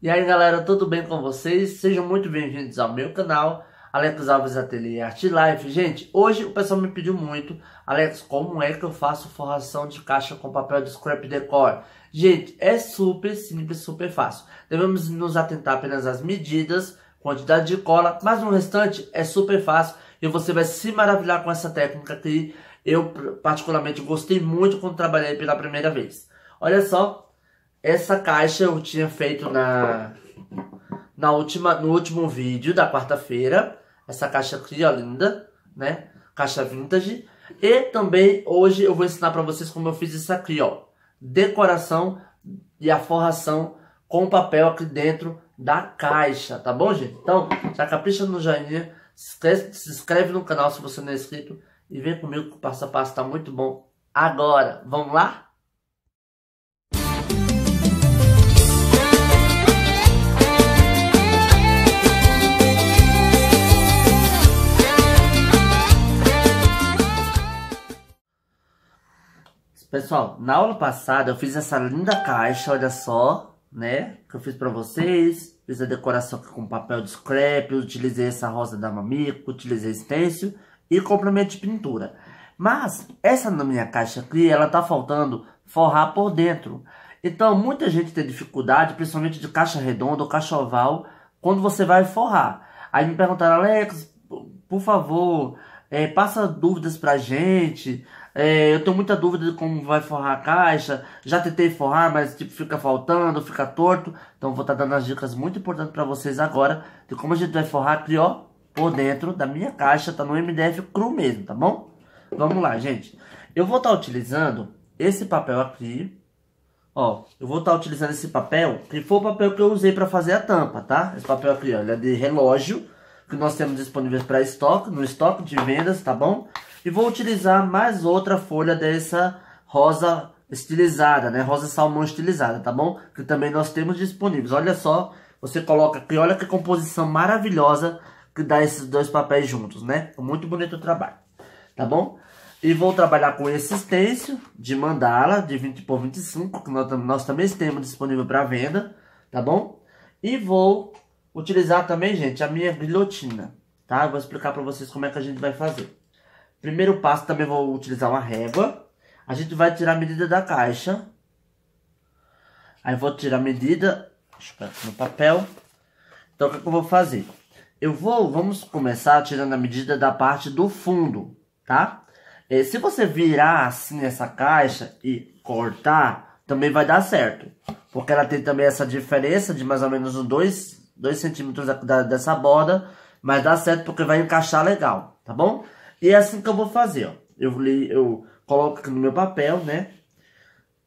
E aí galera, tudo bem com vocês? Sejam muito bem-vindos ao meu canal, Alex Alves Ateliê Art Life. Gente, hoje o pessoal me pediu muito, Alex, como é que eu faço forração de caixa com papel de scrap decor? Gente, é super simples, super fácil. Devemos nos atentar apenas às medidas, quantidade de cola, mas no restante é super fácil e você vai se maravilhar com essa técnica que eu particularmente gostei muito quando trabalhei pela primeira vez. Olha só, essa caixa eu tinha feito na, na última, no último vídeo da quarta-feira. Essa caixa aqui, ó, linda, né? Caixa vintage. E também hoje eu vou ensinar pra vocês como eu fiz isso aqui, ó. Decoração e a forração com papel aqui dentro da caixa, tá bom, gente? Então, já capricha no joinha, se inscreve, se inscreve no canal se você não é inscrito e vem comigo que o passo a passo tá muito bom agora. Vamos lá? Pessoal, na aula passada eu fiz essa linda caixa, olha só, né? Que eu fiz pra vocês. Fiz a decoração aqui com papel de scrap, utilizei essa rosa da Mamico, utilizei stencil e complemento de pintura. Mas, essa minha caixa aqui, ela tá faltando forrar por dentro. Então, muita gente tem dificuldade, principalmente de caixa redonda ou caixa oval, quando você vai forrar. Aí me perguntaram, Alex, por favor, é, passa dúvidas pra gente é, eu tenho muita dúvida de como vai forrar a caixa. Já tentei forrar, mas tipo, fica faltando, fica torto. Então vou estar tá dando as dicas muito importantes para vocês agora de como a gente vai forrar aqui, ó, por dentro da minha caixa, tá no MDF cru mesmo, tá bom? Vamos lá, gente. Eu vou estar tá utilizando esse papel aqui, Ó, eu vou estar tá utilizando esse papel, que foi o papel que eu usei para fazer a tampa, tá? Esse papel aqui, ó, ele é de relógio, que nós temos disponível para estoque, no estoque de vendas, tá bom? E vou utilizar mais outra folha dessa rosa estilizada, né? Rosa salmão estilizada, tá bom? Que também nós temos disponíveis. Olha só, você coloca aqui, olha que composição maravilhosa que dá esses dois papéis juntos, né? Muito bonito o trabalho, tá bom? E vou trabalhar com esse stencil de mandala de 20 por 25, que nós, nós também temos disponível para venda, tá bom? E vou utilizar também, gente, a minha guilhotina, tá? vou explicar para vocês como é que a gente vai fazer. Primeiro passo, também vou utilizar uma régua. A gente vai tirar a medida da caixa. Aí vou tirar a medida, no papel. Então o é que, eu vou fazer? Eu vou, vamos começar tirando a medida da parte do fundo, tá? E é, se você virar assim essa caixa e cortar, também vai dar certo. Porque ela tem também essa diferença de mais ou menos uns 2 centímetros dessa borda. Mas dá certo porque vai encaixar legal, tá bom? E é assim que eu vou fazer, ó. Eu, eu coloco aqui no meu papel, né?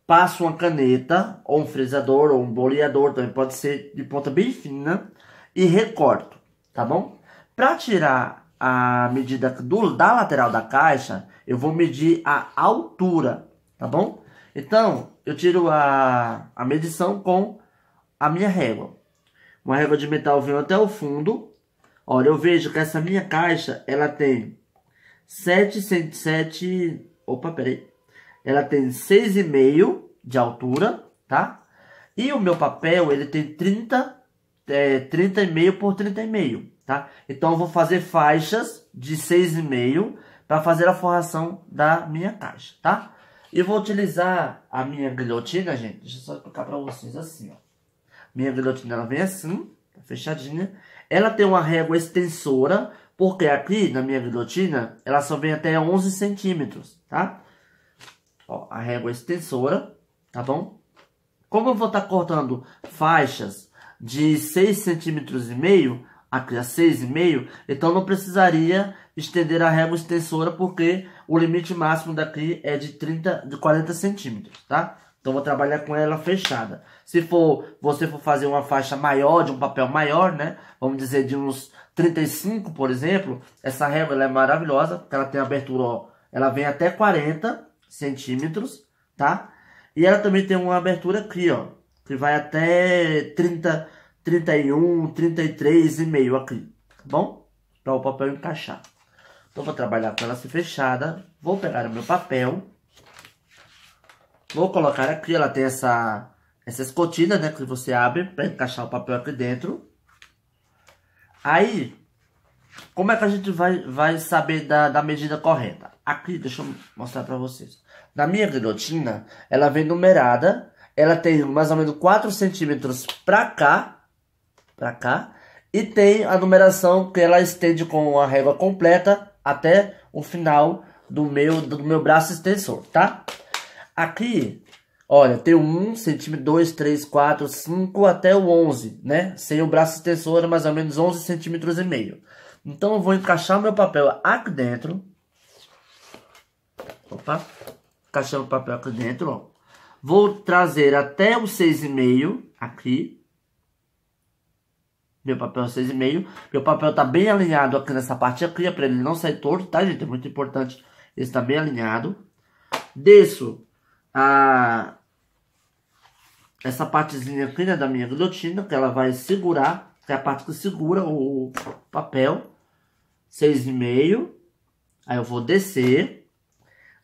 Passo uma caneta, ou um frisador ou um boleador, também pode ser de ponta bem fina. E recorto, tá bom? Para tirar a medida do, da lateral da caixa, eu vou medir a altura, tá bom? Então, eu tiro a, a medição com a minha régua. Uma régua de metal vem até o fundo. Olha, eu vejo que essa minha caixa, ela tem 7,107. Opa, peraí. Ela tem 6,5 de altura, tá? E o meu papel, ele tem 30, é, meio por e meio tá? Então, eu vou fazer faixas de 6,5 para fazer a forração da minha caixa, tá? E vou utilizar a minha guilhotina, gente. Deixa eu só explicar para vocês assim, ó. Minha guilhotina, ela vem assim, tá fechadinha. Ela tem uma régua extensora porque aqui na minha guilhotina, ela só vem até 11 centímetros, tá? Ó, a régua é extensora, tá bom? Como eu vou estar tá cortando faixas de 6 centímetros e meio, aqui a 6,5, então não precisaria estender a régua extensora, porque o limite máximo daqui é de 30, de 40 centímetros, tá? Então vou trabalhar com ela fechada. Se for você for fazer uma faixa maior, de um papel maior, né? Vamos dizer de uns 35, por exemplo, essa régua é maravilhosa, porque ela tem abertura, ó, ela vem até 40 centímetros, tá? E ela também tem uma abertura aqui, ó, que vai até 30, 31, 33,5 e meio aqui, tá bom? Para o papel encaixar. Então vou trabalhar com ela se assim fechada, vou pegar o meu papel, Vou colocar aqui, ela tem essa, essa escotilha, né? Que você abre para encaixar o papel aqui dentro. Aí, como é que a gente vai, vai saber da, da medida correta? Aqui, deixa eu mostrar para vocês. Na minha guilhotina, ela vem numerada. Ela tem mais ou menos 4 centímetros para cá. Pra cá. E tem a numeração que ela estende com a régua completa até o final do meu, do meu braço extensor, tá? Aqui, olha, tem o 1 centímetro, 2, 3, 4, 5 até o 11, né? Sem o braço extensor, mais ou menos 11 centímetros e meio. Então, eu vou encaixar meu papel aqui dentro. Opa, encaixando o papel aqui dentro, ó. Vou trazer até o 6,5 aqui. Meu papel é 6,5. Meu papel tá bem alinhado aqui nessa parte aqui, pra ele não sair torto, tá, gente? É muito importante ele estar tá bem alinhado. Desço a essa partezinha aqui né, da minha guilhotina, que ela vai segurar, que é a parte que segura o papel, 6,5, aí eu vou descer,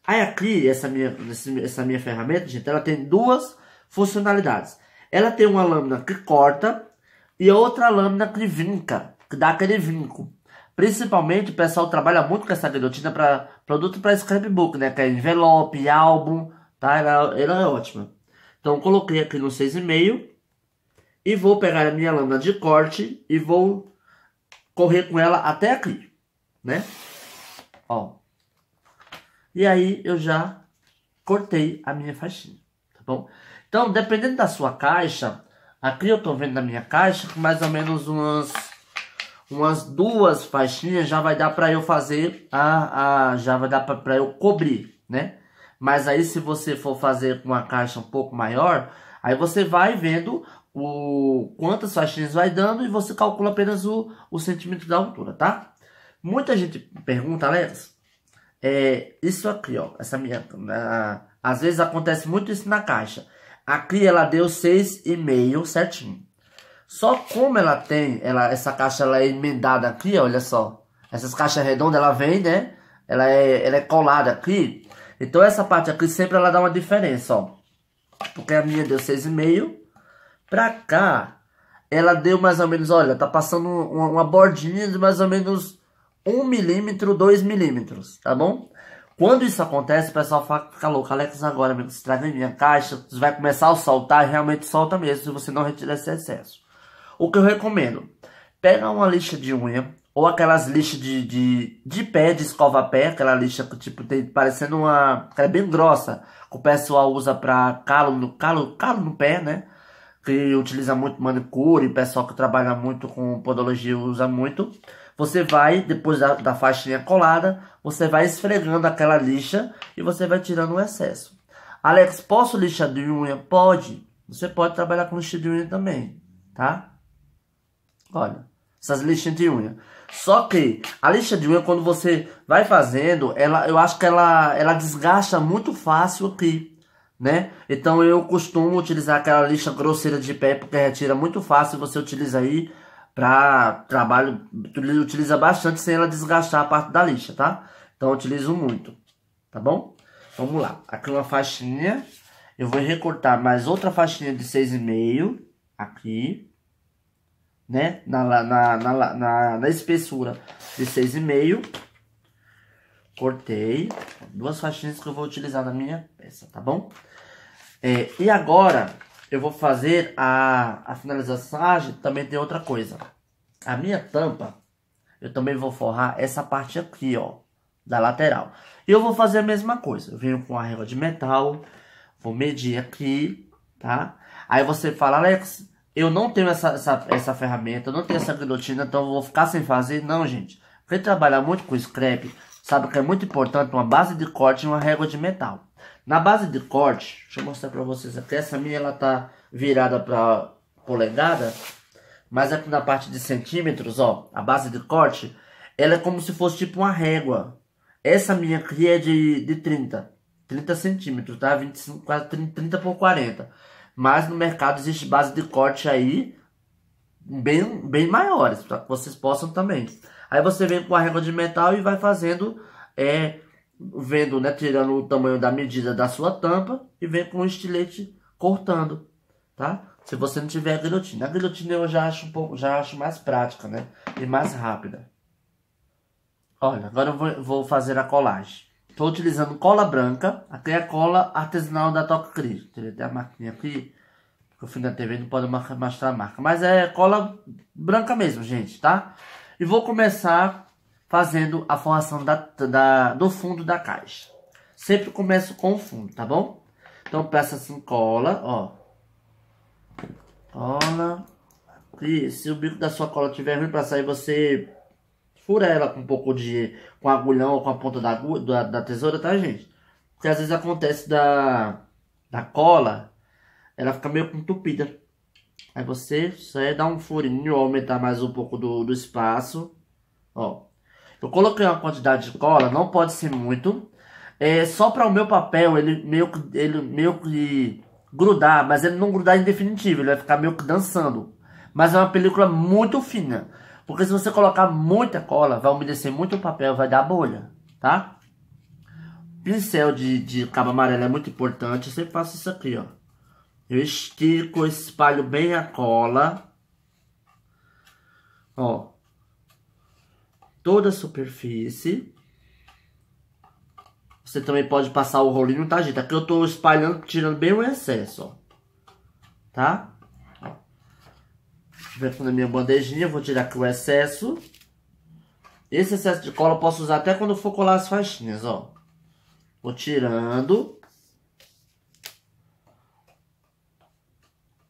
aí aqui, essa minha, essa minha ferramenta, gente, ela tem duas funcionalidades, ela tem uma lâmina que corta e outra lâmina que vinca, que dá aquele vinco, principalmente o pessoal trabalha muito com essa guilhotina para produto para scrapbook, né, que é envelope, álbum, tá? Ela, ela é ótima. Então coloquei aqui no 6,5 e vou pegar a minha lâmina de corte e vou correr com ela até aqui, né? Ó. E aí eu já cortei a minha faixinha, tá bom? Então, dependendo da sua caixa, aqui eu tô vendo na minha caixa com mais ou menos umas umas duas faixinhas já vai dar para eu fazer a, a já vai dar para eu cobrir, né? Mas aí se você for fazer com uma caixa um pouco maior, aí você vai vendo o quantas faixinhas vai dando e você calcula apenas o, o centímetro da altura, tá? Muita gente pergunta, Alex, é, isso aqui, ó, essa minha, na, às vezes acontece muito isso na caixa. Aqui ela deu 6,5 certinho. Só como ela tem, ela, essa caixa ela é emendada aqui, olha só. Essas caixas redondas, ela vem, né? Ela é, ela é colada aqui. Então essa parte aqui sempre ela dá uma diferença, ó. Porque a minha deu 6,5. Pra cá, ela deu mais ou menos, olha, tá passando uma, uma bordinha de mais ou menos 1 milímetro, 2 milímetros, tá bom? Quando isso acontece, o pessoal fica louco. Alex, agora, me você traz minha caixa, você vai começar a soltar, realmente solta mesmo, se você não retirar esse excesso. O que eu recomendo? Pega uma lixa de unha, ou aquelas lixas de, de, de pé, de escova-pé, aquela lixa que tipo tem parecendo uma. que é bem grossa, que o pessoal usa pra calo no, calo, calo no pé, né? Que utiliza muito manicure, pessoal que trabalha muito com podologia usa muito. Você vai, depois da, da faixinha colada, você vai esfregando aquela lixa e você vai tirando o excesso. Alex, posso lixar de unha? Pode. Você pode trabalhar com lixa de unha também, tá? Olha. Essas lixas de unha. Só que a lixa de unha, quando você vai fazendo, ela, eu acho que ela, ela desgasta muito fácil aqui, né? Então eu costumo utilizar aquela lixa grosseira de pé, porque retira muito fácil, você utiliza aí para trabalho, utiliza bastante sem ela desgastar a parte da lixa, tá? Então eu utilizo muito, tá bom? Vamos lá, aqui uma faixinha, eu vou recortar mais outra faixinha de 6,5 aqui né? Na, na, na, na, na espessura de 6,5. Cortei duas faixinhas que eu vou utilizar na minha peça, tá bom? É, e agora eu vou fazer a, a finalização. Ah, também tem outra coisa. A minha tampa, eu também vou forrar essa parte aqui, ó, da lateral. E eu vou fazer a mesma coisa. Eu venho com a régua de metal, vou medir aqui, tá? Aí você fala, Alex, eu não tenho essa, essa, essa ferramenta, não tenho essa guilhotina, então eu vou ficar sem fazer. Não, gente. Quem trabalha muito com scrap sabe que é muito importante uma base de corte e uma régua de metal. Na base de corte, deixa eu mostrar para vocês aqui. Essa minha ela tá virada para polegada, mas aqui na parte de centímetros, ó, a base de corte, ela é como se fosse tipo uma régua. Essa minha aqui é de, de 30, 30 centímetros, tá? 25, quase 30, 30 por 40. Mas no mercado existe base de corte aí bem, bem maiores, para que vocês possam também. Aí você vem com a régua de metal e vai fazendo, é, vendo, né, tirando o tamanho da medida da sua tampa e vem com o estilete cortando, tá? Se você não tiver a guilhotina. A guilhotina eu já acho um pouco, já acho mais prática, né? E mais rápida. Olha, agora eu vou, vou fazer a colagem. Estou utilizando cola branca. Aqui é a cola artesanal da Toca Cris. Tem até a marquinha aqui. Porque o fim da TV não pode mostrar a marca. Mas é cola branca mesmo, gente, tá? E vou começar fazendo a forração da, da, do fundo da caixa. Sempre começo com o fundo, tá bom? Então peço assim, cola, ó. Cola. E se o bico da sua cola tiver ruim pra sair, você fura ela com um pouco de. com agulhão ou com a ponta da, agulha, da, da tesoura, tá, gente? Porque às vezes acontece da. da cola, ela fica meio entupida. Aí você só é dar um furinho, aumentar mais um pouco do, do espaço. Ó. Eu coloquei uma quantidade de cola, não pode ser muito. É só para o meu papel, ele meio que. ele meio que grudar, mas ele não grudar em definitivo, ele vai ficar meio que dançando. Mas é uma película muito fina. Porque se você colocar muita cola, vai umedecer muito o papel, vai dar bolha, tá? Pincel de, de cabo amarelo é muito importante. Eu sempre faço isso aqui, ó. Eu estico, espalho bem a cola. Ó. Toda a superfície. Você também pode passar o rolinho, tá, gente? Aqui eu tô espalhando, tirando bem o excesso, ó. Tá? dentro da minha bandejinha, vou tirar aqui o excesso. Esse excesso de cola eu posso usar até quando for colar as faixinhas, ó. Vou tirando.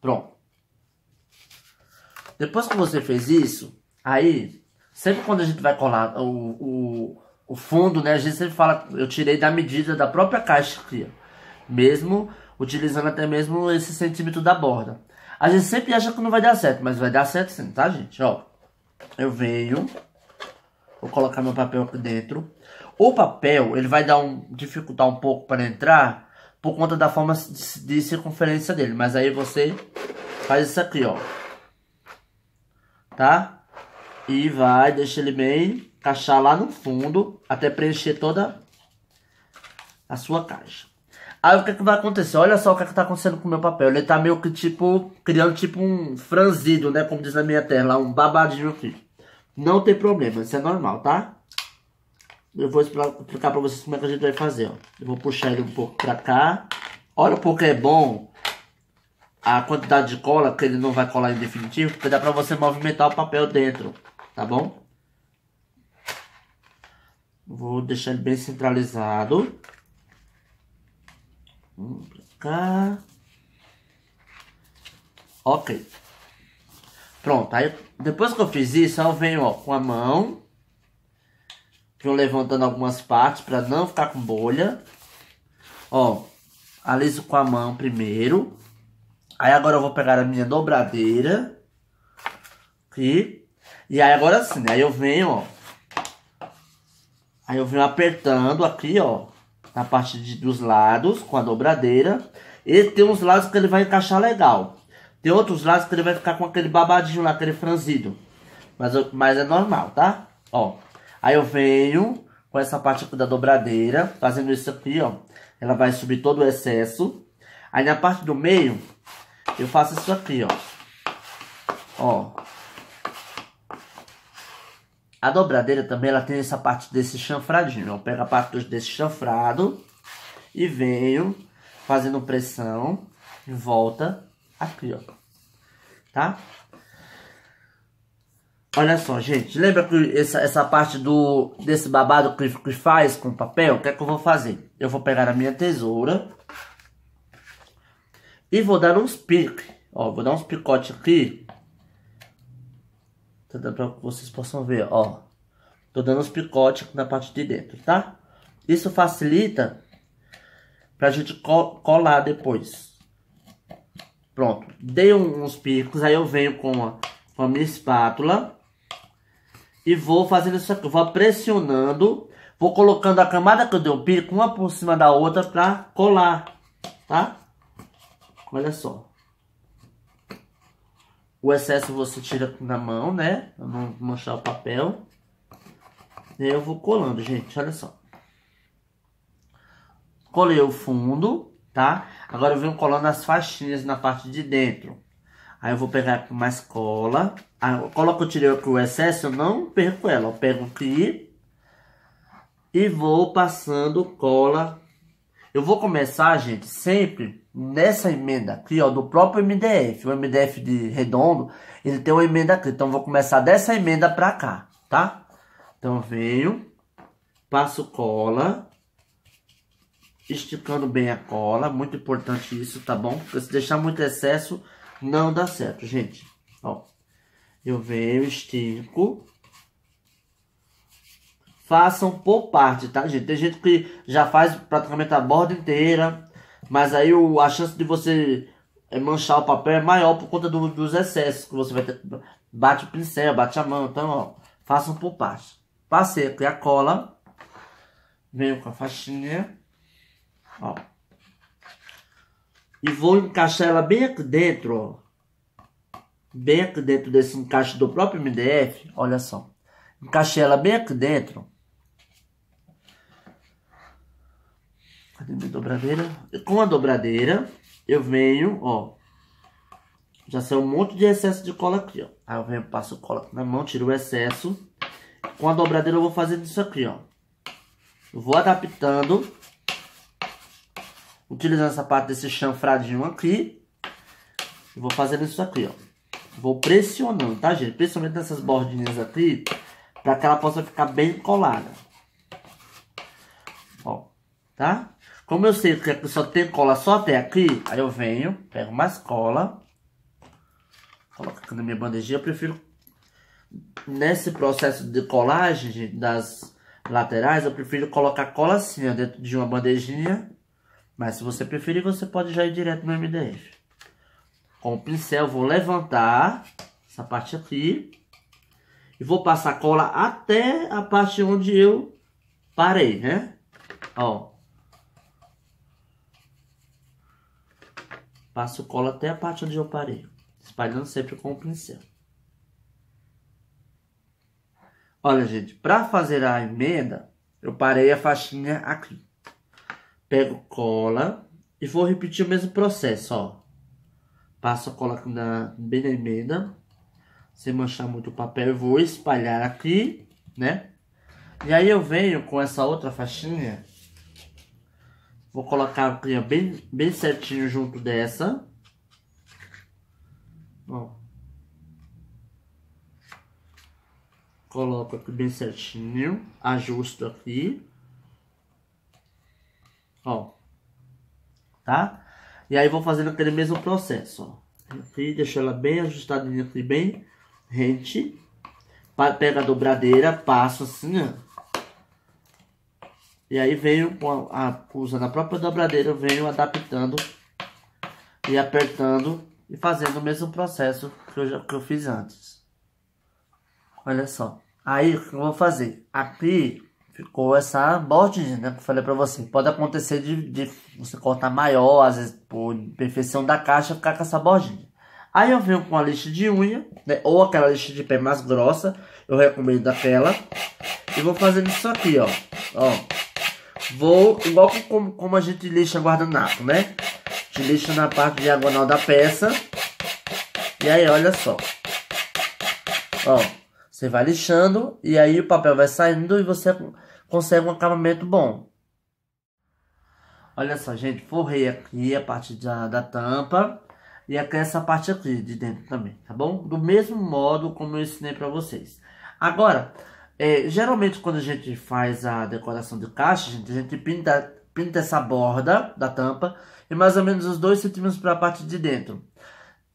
Pronto. Depois que você fez isso, aí, sempre quando a gente vai colar o, o, o fundo, né, a gente sempre fala, eu tirei da medida da própria caixa aqui, Mesmo utilizando até mesmo esse centímetro da borda. A gente sempre acha que não vai dar certo, mas vai dar certo sim, tá, gente? Ó, eu venho, vou colocar meu papel aqui dentro. O papel, ele vai dar um, dificultar um pouco para entrar, por conta da forma de, de circunferência dele. Mas aí você faz isso aqui, ó. Tá? E vai, deixa ele meio encaixar lá no fundo, até preencher toda a sua caixa. Aí o que, é que vai acontecer? Olha só o que, está é que tá acontecendo com o meu papel. Ele tá meio que tipo, criando tipo um franzido, né? Como diz na minha terra, um babadinho aqui. Não tem problema, isso é normal, tá? Eu vou explicar pra vocês como é que a gente vai fazer, ó. Eu vou puxar ele um pouco pra cá. Olha porque é bom a quantidade de cola, que ele não vai colar em definitivo, porque dá pra você movimentar o papel dentro, tá bom? Vou deixar ele bem centralizado um pra cá. Ok. Pronto, aí depois que eu fiz isso, eu venho ó, com a mão. eu levantando algumas partes para não ficar com bolha. Ó, aliso com a mão primeiro. Aí agora eu vou pegar a minha dobradeira. Aqui. E aí agora sim, aí eu venho, ó. Aí eu venho apertando aqui, ó na parte de, dos lados com a dobradeira. E tem uns lados que ele vai encaixar legal. Tem outros lados que ele vai ficar com aquele babadinho lá, aquele franzido. Mas, mas é normal, tá? Ó, aí eu venho com essa parte aqui da dobradeira, fazendo isso aqui, ó. Ela vai subir todo o excesso. Aí na parte do meio, eu faço isso aqui, ó. Ó, a dobradeira também ela tem essa parte desse chanfradinho. Né? Eu pego a parte desse chanfrado e venho fazendo pressão em volta aqui, ó. Tá? Olha só, gente. Lembra que essa, essa parte do, desse babado que, que faz com papel? O que é que eu vou fazer? Eu vou pegar a minha tesoura e vou dar uns piques. Ó, vou dar uns picotes aqui Tá para que vocês possam ver, ó. Tô dando os picotes na parte de dentro, tá? Isso facilita pra gente colar depois. Pronto. Dei uns picos, aí eu venho com a, com a minha espátula. E vou fazendo isso aqui, vou pressionando. Vou colocando a camada que eu dei o pico, uma por cima da outra pra colar, tá? Olha só. O excesso você tira na mão, né? Pra não manchar o papel. Eu vou colando, gente, olha só. Colei o fundo, tá? Agora eu venho colando as faixinhas na parte de dentro. Aí eu vou pegar mais cola. A ah, cola que eu tirei aqui, o excesso, eu não perco ela. Eu pego aqui e vou passando cola. Eu vou começar, gente, sempre nessa emenda aqui, ó, do próprio MDF, o MDF de redondo, ele tem uma emenda aqui. Então, vou começar dessa emenda pra cá, tá? Então, venho, passo cola, esticando bem a cola, muito importante isso, tá bom? Porque se deixar muito excesso, não dá certo, gente. Ó, eu venho, estico, façam por parte, tá, gente? Tem gente que já faz praticamente a borda inteira, mas aí o, a chance de você eh, manchar o papel é maior por conta do, dos excessos que você vai ter. Bate o pincel, bate a mão. Então, ó, façam por parte. Passei aqui a cola. Venho com a faixinha. Ó. E vou encaixar ela bem aqui dentro, ó. Bem aqui dentro desse encaixe do próprio MDF. Olha só. Encaixei ela bem aqui dentro. Cadê minha dobradeira? Com a dobradeira, eu venho, ó. Já saiu um monte de excesso de cola aqui, ó. Aí eu venho, passo cola na mão, tiro o excesso. Com a dobradeira eu vou fazendo isso aqui, ó. Eu vou adaptando. Utilizando essa parte desse chanfradinho aqui. E vou fazendo isso aqui, ó. Vou pressionando, tá, gente? Principalmente nessas bordinhas aqui, pra que ela possa ficar bem colada. Ó, tá? Como eu sei que aqui é só tem cola só até aqui, aí eu venho, pego mais cola, coloco aqui na minha bandejinha. Eu prefiro, nesse processo de colagem das laterais, eu prefiro colocar cola assim, ó, dentro de uma bandejinha. Mas se você preferir, você pode já ir direto no MDF. Com o pincel, vou levantar essa parte aqui. E vou passar cola até a parte onde eu parei, né? Ó, Passo cola até a parte onde eu parei, espalhando sempre com o pincel. Olha, gente, para fazer a emenda, eu parei a faixinha aqui. Pego cola e vou repetir o mesmo processo, ó. Passo a cola aqui na, bem na emenda, sem manchar muito o papel, vou espalhar aqui, né? E aí eu venho com essa outra faixinha Vou colocar a cria bem, bem certinho junto dessa. Ó. Coloco aqui bem certinho. Ajusto aqui. Ó. Tá? E aí vou fazendo aquele mesmo processo, ó. Aqui, deixo ela bem ajustadinha aqui, bem rente. Pega a dobradeira, passo assim, ó e aí veio a, usando a própria dobradeira, eu venho adaptando e apertando e fazendo o mesmo processo que eu, já, que eu fiz antes. Olha só. Aí o que eu vou fazer? Aqui ficou essa bordinha, né? Que eu falei pra você. Pode acontecer de, de você cortar maior, às vezes por imperfeição da caixa, ficar com essa bordinha. Aí eu venho com a lixa de unha, né? Ou aquela lixa de pé mais grossa. Eu recomendo aquela. E vou fazendo isso aqui, ó. Ó. Vou, igual como, como a gente lixa guardanapo, né? A gente lixa na parte diagonal da peça. E aí, olha só. Ó, você vai lixando e aí o papel vai saindo e você consegue um acabamento bom. Olha só, gente, forrei aqui a parte da, da tampa e aqui essa parte aqui de dentro também, tá bom? Do mesmo modo como eu ensinei pra vocês. Agora, é, geralmente quando a gente faz a decoração de caixa, gente, a gente pinta, pinta essa borda da tampa e mais ou menos os 2 centímetros para a parte de dentro.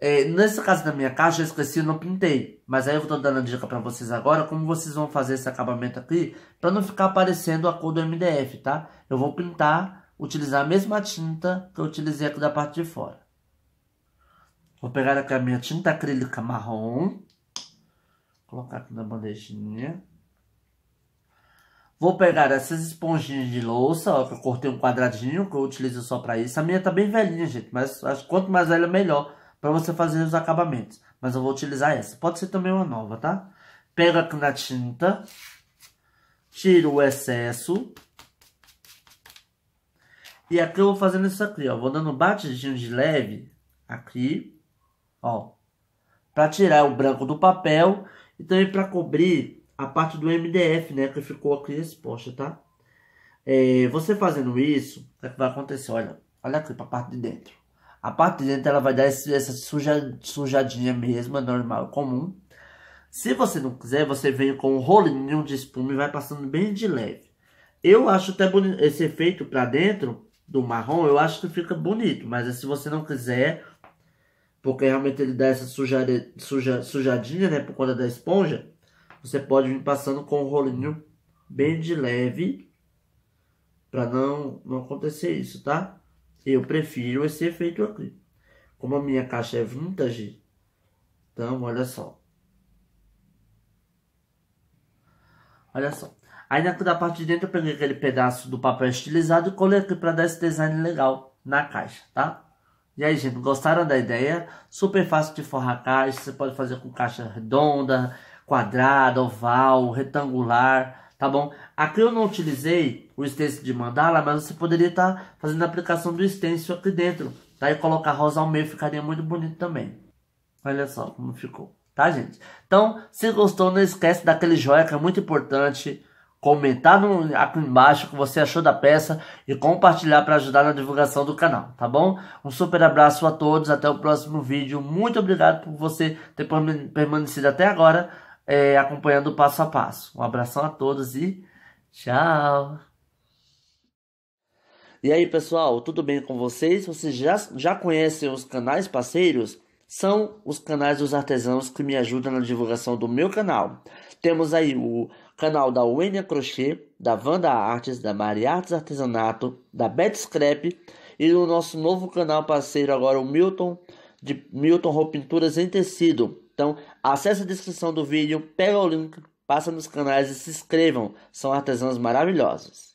É, nesse caso da minha caixa, eu esqueci, eu não pintei. Mas aí eu estou dando a dica para vocês agora, como vocês vão fazer esse acabamento aqui, para não ficar aparecendo a cor do MDF, tá? Eu vou pintar, utilizar a mesma tinta que eu utilizei aqui da parte de fora. Vou pegar aqui a minha tinta acrílica marrom, colocar aqui na bandejinha. Vou pegar essas esponjinhas de louça, ó, que eu cortei um quadradinho, que eu utilizo só pra isso. A minha tá bem velhinha, gente, mas acho que quanto mais velha, melhor, pra você fazer os acabamentos. Mas eu vou utilizar essa. Pode ser também uma nova, tá? Pego aqui na tinta, tiro o excesso. E aqui eu vou fazendo isso aqui, ó. Vou dando um batidinho de leve aqui, ó. Pra tirar o branco do papel e também pra cobrir a parte do MDF, né? Que ficou aqui exposta, tá? É, você fazendo isso, o é que vai acontecer? Olha, olha aqui pra parte de dentro. A parte de dentro ela vai dar esse, essa suja, sujadinha mesmo, é normal, comum. Se você não quiser, você vem com um rolinho de espuma e vai passando bem de leve. Eu acho até bonito esse efeito pra dentro do marrom, eu acho que fica bonito. Mas se você não quiser, porque realmente ele dá essa suja, suja, sujadinha, né, por conta da esponja, você pode vir passando com o rolinho bem de leve para não, não acontecer isso, tá? Eu prefiro esse efeito aqui. Como a minha caixa é vintage, então olha só. Olha só. Aí na da parte de dentro eu peguei aquele pedaço do papel estilizado e colei aqui para dar esse design legal na caixa, tá? E aí, gente, gostaram da ideia? Super fácil de forrar a caixa, você pode fazer com caixa redonda, quadrada, oval, retangular, tá bom? Aqui eu não utilizei o stencil de mandala, mas você poderia estar tá fazendo a aplicação do stencil aqui dentro. Tá? E colocar rosa ao meio ficaria muito bonito também. Olha só como ficou, tá gente? Então, se gostou, não esquece daquele joia que é muito importante. Comentar no, aqui embaixo o que você achou da peça e compartilhar para ajudar na divulgação do canal, tá bom? Um super abraço a todos, até o próximo vídeo. Muito obrigado por você ter permanecido até agora é, acompanhando o passo a passo. Um abração a todos e tchau! E aí pessoal, tudo bem com vocês? Vocês já, já conhecem os canais parceiros? São os canais dos artesãos que me ajudam na divulgação do meu canal. Temos aí o canal da Wenia Crochê, da Vanda Artes, da Maria Artes Artesanato, da Bet Scrap e o nosso novo canal parceiro agora, o Milton, de Milton Roupinturas Pinturas em Tecido, então, acesse a descrição do vídeo, pega o link, passa nos canais e se inscrevam. São artesãos maravilhosos.